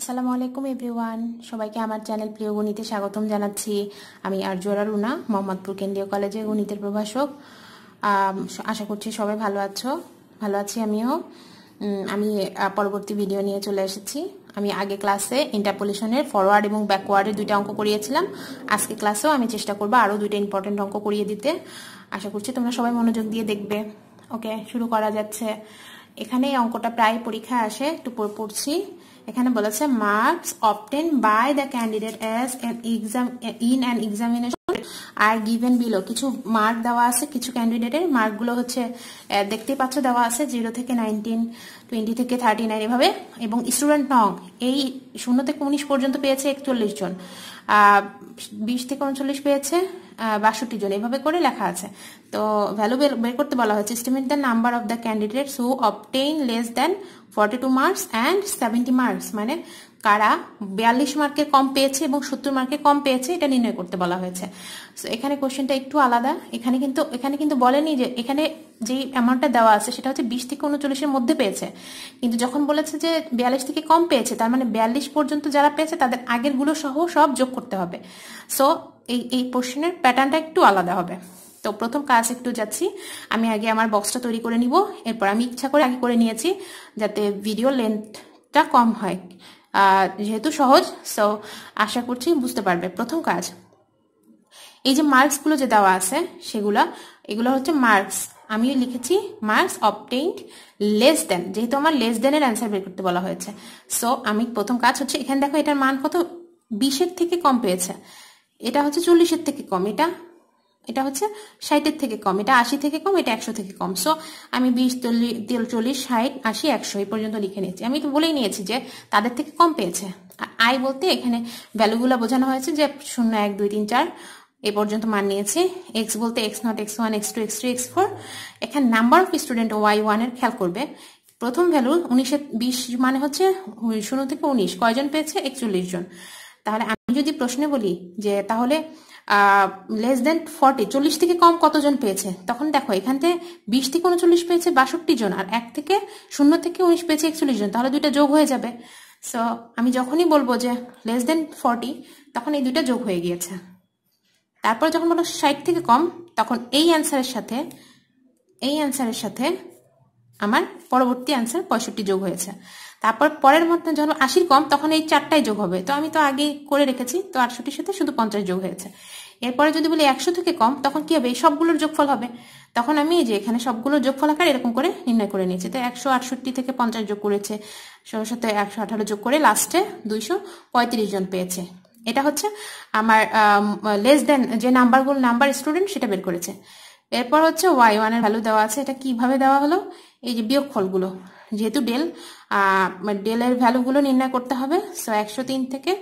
আসসালামু আলাইকুম এভরিওয়ান সবাইকে আমার চ্যানেল প্রিয় গণিতে স্বাগতম জানাচ্ছি আমি আরজোরা রুনা মোহাম্মদপুর কেন্দ্রীয় কলেজে গণিতের প্রভাষক আশা করছি সবাই ভালো আছো ভালো আছি আমিও আমি পরবর্তী ভিডিও নিয়ে চলে এসেছি আমি আগে ক্লাসে ইন্টারপোলেশনের ফরওয়ার্ড এবং ব্যাকওয়ার্ডের দুইটা অঙ্ক করিয়েছিলাম আজকে ক্লাসেও আমি চেষ্টা করবো আরও দুইটা ইম্পর্টেন্ট অঙ্ক করিয়ে দিতে আশা করছি তোমরা সবাই মনোযোগ দিয়ে দেখবে ওকে শুরু করা যাচ্ছে এখানে অঙ্কটা প্রায় পরীক্ষা আসে একটু পড়ছি এখানে বলেছে marks obtained by the candidate as an exam in an examination are given below কিছু মার্ক দেওয়া আছে কিছু ক্যান্ডিডেটের মার্কগুলো হচ্ছে দেখতে পাচ্ছ দেওয়া আছে জিরো থেকে নাইনটিন টোয়েন্টি থেকে থার্টি নাইন এভাবে এবং স্টুডেন্ট নং এই শূন্য থেকে উনিশ পর্যন্ত পেয়েছে একচল্লিশ জন বিশ থেকে উনচল্লিশ পেয়েছে বাষট্টি জন এভাবে করে লেখা আছে তো ভ্যালু বের করতে বলা হয়েছে estimate the number of the candidate who obtain less than forty two marks and seventy marks মানে কারা বিয়াল্লিশ মার্কের কম পেয়েছে এবং সত্তর মার্কের কম পেয়েছে এটা নির্ণয় করতে বলা হয়েছে সো এখানে কোশ্চেনটা একটু আলাদা এখানে কিন্তু এখানে কিন্তু বলেনি যে এখানে যে অ্যামাউন্টটা দেওয়া আছে সেটা হচ্ছে বিশ থেকে উনচল্লিশের মধ্যে পেয়েছে কিন্তু যখন বলেছে যে বিয়াল্লিশ থেকে কম পেয়েছে তার মানে বিয়াল্লিশ পর্যন্ত যারা পেয়েছে তাদের আগেরগুলো সহ সব যোগ করতে হবে সো এই এই পোর্শনের প্যাটার্নটা একটু আলাদা হবে তো প্রথম কাজ একটু যাচ্ছি আমি আগে আমার বক্সটা তৈরি করে নিব এরপর আমি ইচ্ছা করে আগে করে নিয়েছি যাতে ভিডিও লেন্থটা কম হয় যেহেতু সহজ সো আশা করছি বুঝতে পারবে প্রথম কাজ এই যে মার্কসগুলো যে দেওয়া আছে সেগুলা এগুলো হচ্ছে মার্কস আমি লিখেছি মার্কস অবটেইনড লেস দেন যেহেতু আমার লেস দেনের অ্যান্সার বের করতে বলা হয়েছে সো আমি প্রথম কাজ হচ্ছে এখানে দেখো এটার মান কত বিশের থেকে কম পেয়েছে এটা হচ্ছে চল্লিশের থেকে কম এটা এটা হচ্ছে ষাটের থেকে কম এটা আশি থেকে কম এটা একশো থেকে কম সো আমি বিশ তেল চল্লিশ ষাট আশি একশো এই পর্যন্ত লিখে নিয়েছি আমি তো বলেই নিয়েছি যে তাদের থেকে কম পেয়েছে আর আই বলতে এখানে ভ্যালুগুলো বোঝানো হয়েছে যে শূন্য এক দুই তিন চার এ পর্যন্ত মান নিয়েছি এক্স বলতে x not x one x two x three x four এখানে নাম্বার অফ স্টুডেন্ট ওয়াই ওয়ানের খেয়াল করবে প্রথম ভ্যালু উনিশে বিশ মানে হচ্ছে শূন্য থেকে উনিশ কয়জন পেয়েছে একচল্লিশ জন তাহলে যদি প্রশ্নে বলি যে তাহলে লেস দেন ফর্টি চল্লিশ থেকে কম কতজন পেয়েছে তখন দেখো এখান থেকে বিশ থেকে উনচল্লিশ পেয়েছে বাষট্টি জন আর এক থেকে শূন্য থেকে উনিশ পেয়েছে একচল্লিশ জন তাহলে দুইটা যোগ হয়ে যাবে সো আমি যখনই বলবো যে লেস দেন ফর্টি তখন এই দুইটা যোগ হয়ে গিয়েছে তারপর যখন বলো ষাট থেকে কম তখন এই অ্যান্সারের সাথে এই অ্যান্সারের সাথে আমার পরবর্তী অ্যান্সার পঁয়ষট্টি যোগ হয়েছে তারপর পরের মধ্যে যখন আশির কম তখন এই চারটাই যোগ হবে তো আমি তো আগে করে রেখেছি তো আটষট্টির সাথে শুধু পঞ্চাশ যোগ হয়েছে এরপরে যদি বলি একশো থেকে কম তখন কি হবে এই সবগুলোর যোগফল হবে তখন আমি যে এখানে সবগুলো যোগফল আকার এরকম করে নির্ণয় করে নিয়েছি তো একশো আটষট্টি থেকে পঞ্চাশ যোগ করেছে সাথে একশো আঠারো যোগ করে লাস্টে দুইশো পঁয়ত্রিশ জন পেয়েছে এটা হচ্ছে আমার লেস দেন যে নাম্বারগুলো নাম্বার স্টুডেন্ট সেটা বের করেছে এরপর হচ্ছে ওয়াই ওয়ানের ভ্যালু দেওয়া আছে এটা কিভাবে দেওয়া হলো এই যে বিয়োগফলগুলো যেহেতু ডেল ডেলের ভ্যালুগুলো নির্ণয় করতে হবে সো একশো তিন থেকে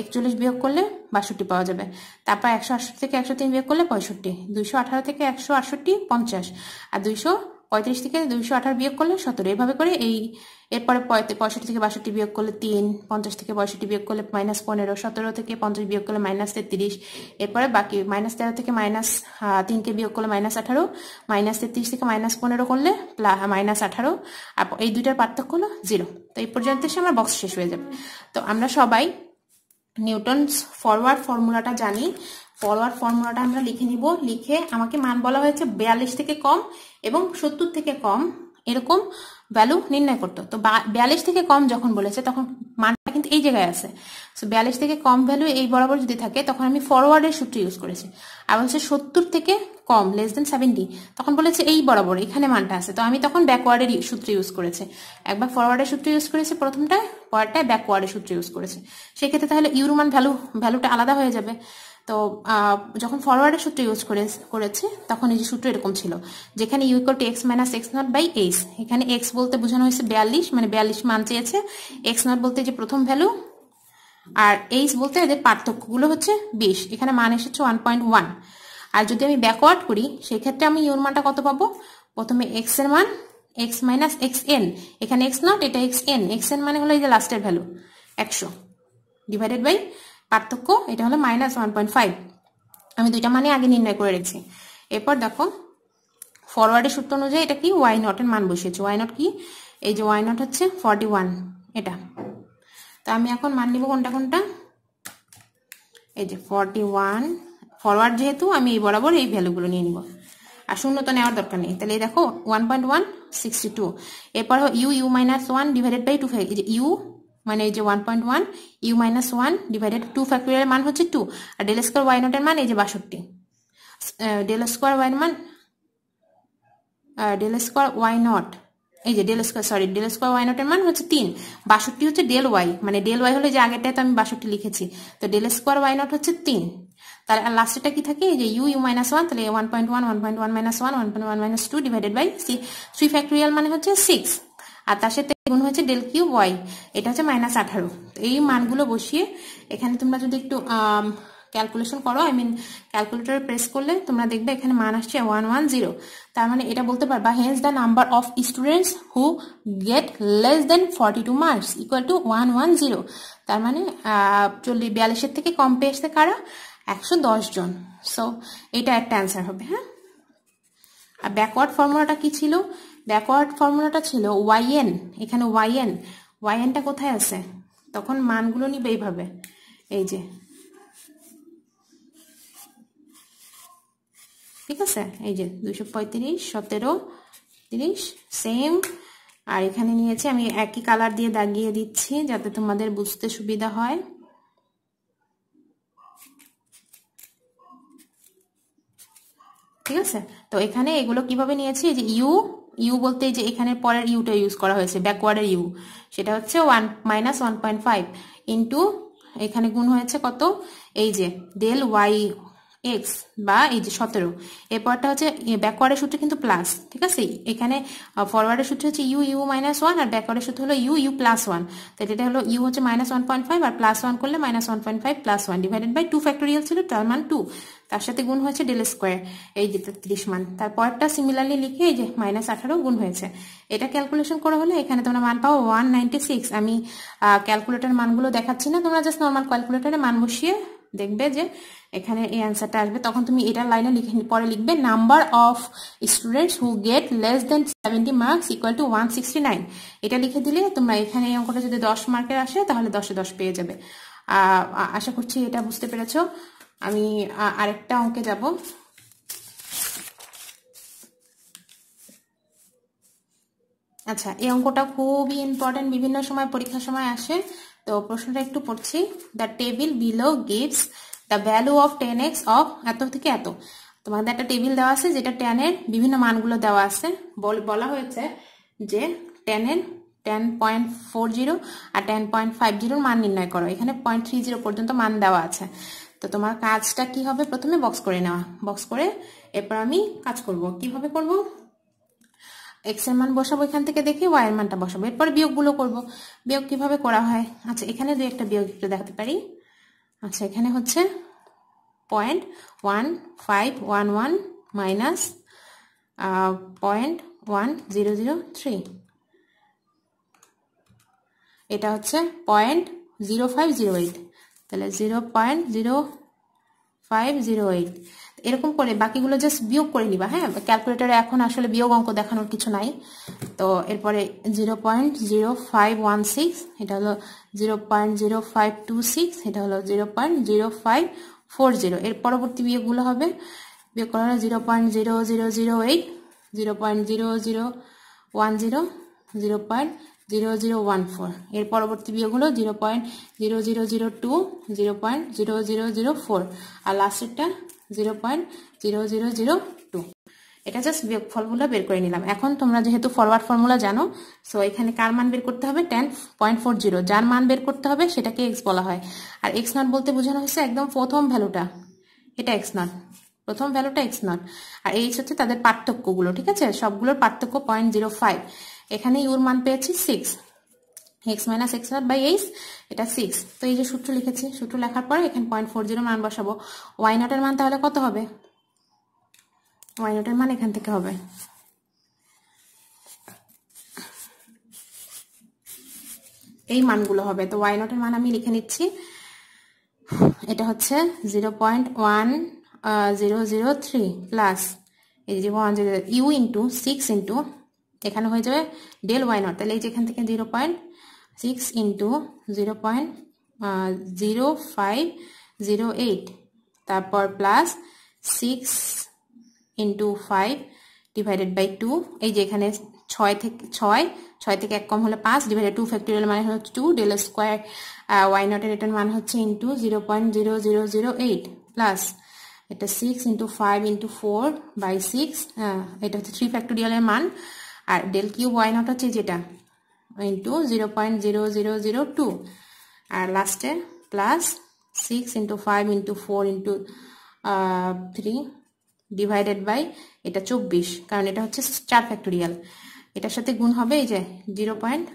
একচল্লিশ বিয়োগ করলে বাষট্টি পাওয়া যাবে তারপর একশো আটষট্টি থেকে একশো তিন বিয়োগ করলে পঁয়ষট্টি দুইশো আঠারো থেকে একশো আটষট্টি পঞ্চাশ আর দুইশো পঁয়ত্রিশ থেকে দুইশো আঠারো বিয়োগ করলে সতেরো এভাবে করে এই এরপরে পঁয়ষট্টি থেকে বাষট্টি বিয়োগ করলে তিন পঞ্চাশ থেকে পঁয়ষট্টি বিয়োগ করলে মাইনাস পনেরো সতেরো থেকে পঞ্চাশ বিয়োগ করলে মাইনাস তেত্রিশ এরপরে বাকি মাইনাস তেরো থেকে মাইনাস তিনকে বিয়োগ করলে মাইনাস আঠারো মাইনাস তেত্রিশ থেকে মাইনাস পনেরো করলে মাইনাস আঠারো আর এই দুইটার পার্থক্য হলো জিরো তো এই পর্যন্ত এসে আমার বক্স শেষ হয়ে যাবে তো আমরা সবাই নিউটনস ফরওয়ার্ড ফর্মুলাটা জানি ফলোয়ার ফর্মুলাটা আমরা লিখে নিব লিখে আমাকে মান বলা হয়েছে বিয়াল্লিশ থেকে কম এবং সত্তর থেকে কম এরকম ভ্যালু নির্ণয় করতো তো বিয়াল্লিশ থেকে কম যখন বলেছে তখন মানটা কিন্তু এই জায়গায় আছে সো বিয়াল্লিশ থেকে কম ভ্যালু এই বরাবর যদি থাকে তখন আমি ফরওয়ার্ডের সূত্র ইউজ করেছি আর বলছে সত্তর থেকে কম লেস দেন সেভেন্টি তখন বলেছে এই বরাবর এখানে মানটা আছে তো আমি তখন ব্যাকওয়ার্ডের সূত্র ইউজ করেছে একবার ফরওয়ার্ডের সূত্র ইউজ করেছে প্রথমটা পরেরটায় ব্যাকওয়ার্ডের সূত্র ইউজ করেছে সেক্ষেত্রে তাহলে ইউরোমান ভ্যালু ভ্যালুটা আলাদা হয়ে যাবে তো যখন ফরওয়ার্ডের সূত্র ইউজ করে করেছে তখন এই যে সূত্র এরকম ছিল যেখানে u equal to x minus x not by h এখানে এক্স বলতে বোঝানো হয়েছে বিয়াল্লিশ মানে বিয়াল্লিশ মান চেয়েছে এক্স নট বলতে যে প্রথম ভ্যালু আর এইস বলতে এদের পার্থক্যগুলো হচ্ছে বিশ এখানে মান এসেছে ওয়ান পয়েন্ট ওয়ান আর যদি আমি ব্যাকওয়ার্ড করি সেক্ষেত্রে আমি ইউর মানটা কত পাবো প্রথমে এক্স এর মান এক্স মাইনাস এক্স এন এখানে এক্স নট এটা এক্স এন এক্স এন মানে হলো এই যে লাস্টের ভ্যালু একশো ডিভাইডেড বাই পার্থক্য এটা হলো মাইনাস ওয়ান পয়েন্ট ফাইভ আমি দুইটা মানে আগে নির্ণয় করে রেখেছি এরপর দেখো ফরওয়ার্ডের সূত্র অনুযায়ী এটা কি ওয়াই নটের মান বসিয়েছি ওয়াই নট কি এই যে ওয়াই নট হচ্ছে ফর্টি ওয়ান এটা তো আমি এখন মান নিব কোনটা কোনটা এই যে ফর্টি ওয়ান ফরওয়ার্ড যেহেতু আমি এই বরাবর এই ভ্যালুগুলো নিয়ে নিব আর শূন্য তো নেওয়ার দরকার নেই তাহলে দেখো one point one sixty two এরপর u u minus one divided by two five u মানে এই যে one point one u minus one divided two ফ্যাক্টোরিয়ালের মান হচ্ছে টু আর ডেল স্কোয়ার ওয়াই নটের মান এই যে বাষট্টি ডেল স্কোয়ার ওয়াই মান ডেল স্কোয়ার ওয়াই নট এই যে del square sorry del square y নটের মান হচ্ছে তিন বাষট্টি হচ্ছে ডেল ওয়াই মানে ডেল ওয়াই হলে যে আগেরটায় তো আমি বাষট্টি লিখেছি তো ডেল স্কোয়ার ওয়াই নট হচ্ছে তিন তাহলে আর লাস্টেটা কি থাকে যে ইউ ইউ মাইনাস ওয়ান তাহলে one point one one point one minus one one point one minus two divided by c three factorial মানে হচ্ছে সিক্স আর তার সাথে গুণ হয়েছে ডেল কিউ ওয়াই এটা হচ্ছে মাইনাস আঠারো এই মানগুলো বসিয়ে এখানে তোমরা যদি একটু ক্যালকুলেশন করো আই মিন ক্যালকুলেটর প্রেস করলে তোমরা দেখবে এখানে মান আসছে ওয়ান ওয়ান জিরো তার মানে এটা বলতে পারবা hence the number of students who get less than forty two marks equal to one one zero তার মানে চল্লিশ বিয়াল্লিশের থেকে কম পেয়েছে কারা একশো দশ জন সো এটা একটা অ্যান্সার হবে হ্যাঁ আর ব্যাকওয়ার্ড ফর্মুলাটা কি ছিল ব্যাকওয়ার্ড ফর্মুলাটা ছিল ওয়াইএন এখানে ওয়াইএন ওয়াইএনটা কোথায় আছে তখন মানগুলো নিবে এইভাবে এই যে ঠিক আছে এই যে দুশো পঁয়ত্রিশ সতেরো তিরিশ সেম আর এখানে নিয়েছি আমি একই কালার দিয়ে দাগিয়ে দিচ্ছি যাতে তোমাদের বুঝতে সুবিধা হয় ঠিক আছে তো এখানে এগুলো কিভাবে নিয়েছি এই যে ইউ ইউ বলতে যে এখানে পরের ইউটা ইউজ করা হয়েছে ব্যাকওয়ার্ডের ইউ সেটা হচ্ছে one minus one point five into এখানে গুণ হয়েছে কত এই যে ডেল ওয়াই এক্স বা এই যে সতেরো এরপরটা হচ্ছে ব্যাকওয়ার্ডের সূত্র কিন্তু প্লাস ঠিক আছে এখানে ফরওয়ার্ডের সূত্র হচ্ছে ইউ ইউ মাইনাস ওয়ান আর ব্যাকওয়ার্ডের সূত্র হলো ইউ ইউ প্লাস ওয়ান তো এটা হলো ইউ হচ্ছে মাইনাস ওয়ান পয়েন্ট ফাইভ আর প্লাস ওয়ান করলে minus one point five plus one divided by two factorial ছিল তার মান টু তার সাথে গুণ হয়েছে ডেল স্কোয়ার এই যে তেত্রিশ মান তারপরটা সিমিলারলি লিখে এই যে মাইনাস আঠারো গুণ হয়েছে এটা ক্যালকুলেশন করা হলে এখানে তোমরা মান পাও ওয়ান নাইনটি সিক্স আমি ক্যালকুলেটার মানগুলো দেখাচ্ছি না তোমরা জাস্ট নর্মাল ক্যালকুলেটারে মান বসিয়ে দেখবে যে এখানে এই অ্যান্সারটা আসবে তখন তুমি এটা লাইনে লিখে পরে লিখবে number of students who get less than seventy marks equal to one sixty nine এটা লিখে দিলে তোমরা এখানে এই অঙ্কটা যদি দশ মার্কের আসে তাহলে দশে দশ পেয়ে যাবে আশা করছি এটা বুঝতে পেরেছ আমি আরেকটা অঙ্কে যাব আচ্ছা এই অঙ্কটা খুবই ইম্পর্টেন্ট বিভিন্ন সময় পরীক্ষার সময় আসে তো প্রশ্নটা একটু পড়ছি the table below gives the value of ten x of এত থেকে এত তোমাদের একটা টেবিল দেওয়া আছে যেটা টেনের বিভিন্ন মানগুলো দেওয়া আছে বলা হয়েছে যে টেনের টেন পয়েন্ট ফোর জিরো আর টেন পয়েন্ট ফাইভ জিরোর মান নির্ণয় করো এখানে পয়েন্ট থ্রি জিরো পর্যন্ত মান দেওয়া আছে তো তোমার কাজটা কি হবে প্রথমে বক্স করে নেওয়া বক্স করে এরপর আমি কাজ করব কিভাবে করব এক্স এর মান বসাবো এখান থেকে দেখি ওয়াই এর মানটা বসাবো এরপর বিয়োগগুলো করব বিয়োগ কিভাবে করা হয় আচ্ছা এখানে দুই একটা বিয়োগ একটু দেখাতে পারি আচ্ছা এখানে হচ্ছে point one five one one minus point one zero zero three এটা হচ্ছে point zero five zero eight তাহলে zero point zero five zero eight এরকম করে বাকিগুলো জাস্ট বিয়োগ করে নিবা হ্যাঁ ক্যালকুলেটারে এখন আসলে বিয়োগ অঙ্ক দেখানোর কিছু নাই তো এরপরে zero point zero five one six এটা হলো zero point zero five two six এটা হলো zero point zero five four zero এর পরবর্তী বিয়োগগুলো হবে বিয়োগ করা হলো zero point zero zero zero eight zero point zero zero one zero zero point zero zero one four এর পরবর্তী বিয়োগ হলো zero point zero zero zero two zero point zero zero zero four আর লাস্টেরটা zero point zero zero zero two এটা just বিয়োগ বের করে নিলাম এখন তোমরা যেহেতু ফরওয়ার্ড ফর্মুলা জানো সো এখানে কার মান বের করতে হবে টেন পয়েন্ট ফোর জিরো যার মান বের করতে হবে সেটাকে এক্স বলা হয় আর এক্স নট বলতে বোঝানো হয়েছে একদম প্রথম ভ্যালুটা এটা এক্স নট প্রথম ভ্যালুটা এক্স নট আর এইচ হচ্ছে তাদের পার্থক্যগুলো ঠিক আছে সবগুলোর পার্থক্য পয়েন্ট জিরো ফাইভ এখানে ইউর মান পেয়েছি six x minus x bar by h এটা সিক্স তো এই যে সূত্র লিখেছি সূত্র লেখার পরে এখানে পয়েন্ট ফোর জিরো মান বসাবো ওয়াই নটের মান তাহলে কত হবে ওয়াই নটের মান এখান থেকে হবে এই মানগুলো হবে তো ওয়াই নটের মান আমি লিখে নিচ্ছি এটা হচ্ছে zero point one zero zero three plus এই যে one zero u into six into এখানে হয়ে যাবে ডেল ওয়াই নট তাহলে এই যে এখান থেকে zero point 6 into zero point zero five zero eight তারপর plus six into five divided by two এই যে এখানে ছয় থেকে ছয় ছয় থেকে এক কম হলে পাঁচ ডিভাইডেড টু ফ্যাক্টোরিয়াল মানে হচ্ছে টু ডেল স্কোয়ার ওয়াই নটের এটার মান হচ্ছে into zero point zero zero zero eight plus এটা six into five into four by six এটা হচ্ছে থ্রি ফ্যাক্টোরিয়ালের মান আর ডেল কিউব ওয়াই নট হচ্ছে যেটা into zero point zero zero zero two আর লাস্টে plus six into five into four into three divided by এটা চব্বিশ কারণ এটা হচ্ছে চার ফ্যাক্টোরিয়াল এটার সাথে গুণ হবে এই যে zero point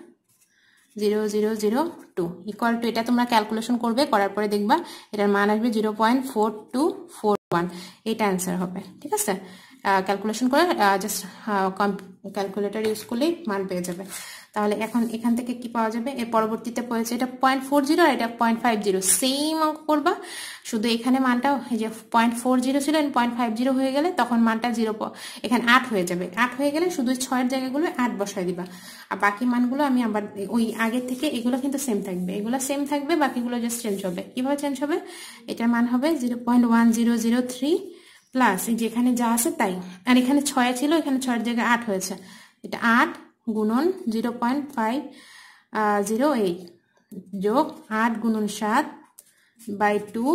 zero zero zero two equal to এটা তোমরা ক্যালকুলেশন করবে করার পরে দেখবা এটার মান আসবে zero point four two four one এটা অ্যান্সার হবে ঠিক আছে ক্যালকুলেশন করে জাস্ট ক্যালকুলেটর ইউজ করলেই মান পেয়ে যাবে তাহলে এখন এখান থেকে কি পাওয়া যাবে এর পরবর্তীতে পড়েছে এটা পয়েন্ট ফোর জিরো আর এটা পয়েন্ট ফাইভ জিরো সেম অঙ্ক করবা শুধু এখানে মানটা যে পয়েন্ট ফোর জিরো ছিল পয়েন্ট ফাইভ জিরো হয়ে গেলে তখন মানটা জিরো এখানে আট হয়ে যাবে আট হয়ে গেলে শুধু ছয়ের জায়গাগুলো আট বসায় দিবা আর বাকি মানগুলো আমি আবার ওই আগের থেকে এগুলো কিন্তু সেম থাকবে এগুলো সেম থাকবে বাকিগুলো জাস্ট চেঞ্জ হবে কীভাবে চেঞ্জ হবে এটার মান হবে zero point one zero zero three plus যেখানে যা আছে তাই আর এখানে ছয় ছিল এখানে ছয়ের জায়গায় আট হয়েছে এটা আট গুণন zero point five zero eight যোগ আট গুণন সাত by two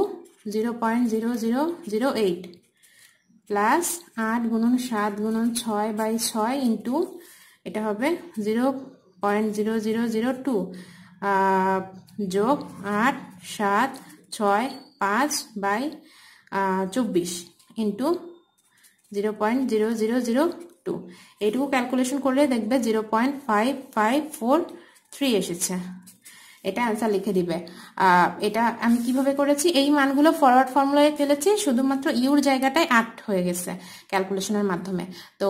zero point zero zero zero eight plus আট গুণন সাত গুণন ছয় বাই ছয় ইন্টু এটা হবে zero point zero zero zero two যোগ আট সাত ছয় পাঁচ বাই চব্বিশ into zero point zero zero zero two এইটুকু ক্যালকুলেশন করলে দেখবে zero point five five four three এসেছে এটা অ্যান্সার লিখে দিবে এটা আমি কিভাবে করেছি এই মানগুলো ফরওয়ার্ড ফর্মুলায় ফেলেছি শুধুমাত্র ইউর জায়গাটায় আট হয়ে গেছে ক্যালকুলেশনের মাধ্যমে তো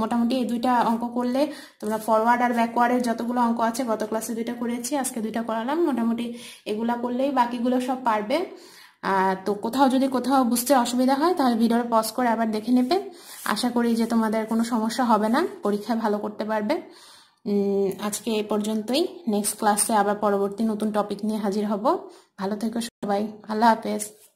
মোটামুটি এই দুইটা অঙ্ক করলে তোমরা ফরওয়ার্ড আর ব্যাকওয়ার্ডের যতগুলো অঙ্ক আছে গত ক্লাসে দুইটা করেছি আজকে দুইটা করালাম মোটামুটি এগুলা করলেই বাকিগুলো সব পারবে তো কোথাও যদি কোথাও বুঝতে অসুবিধা হয় তাহলে ভিডিওটা পজ করে আবার দেখে নেবে আশা করি যে তোমাদের কোনো সমস্যা হবে না পরীক্ষায় ভালো করতে পারবে আজকে এই পর্যন্তই নেক্সট ক্লাসে আবার পরবর্তী নতুন টপিক নিয়ে হাজির হব ভালো থেকো সবাই আল্লাহ হাফেজ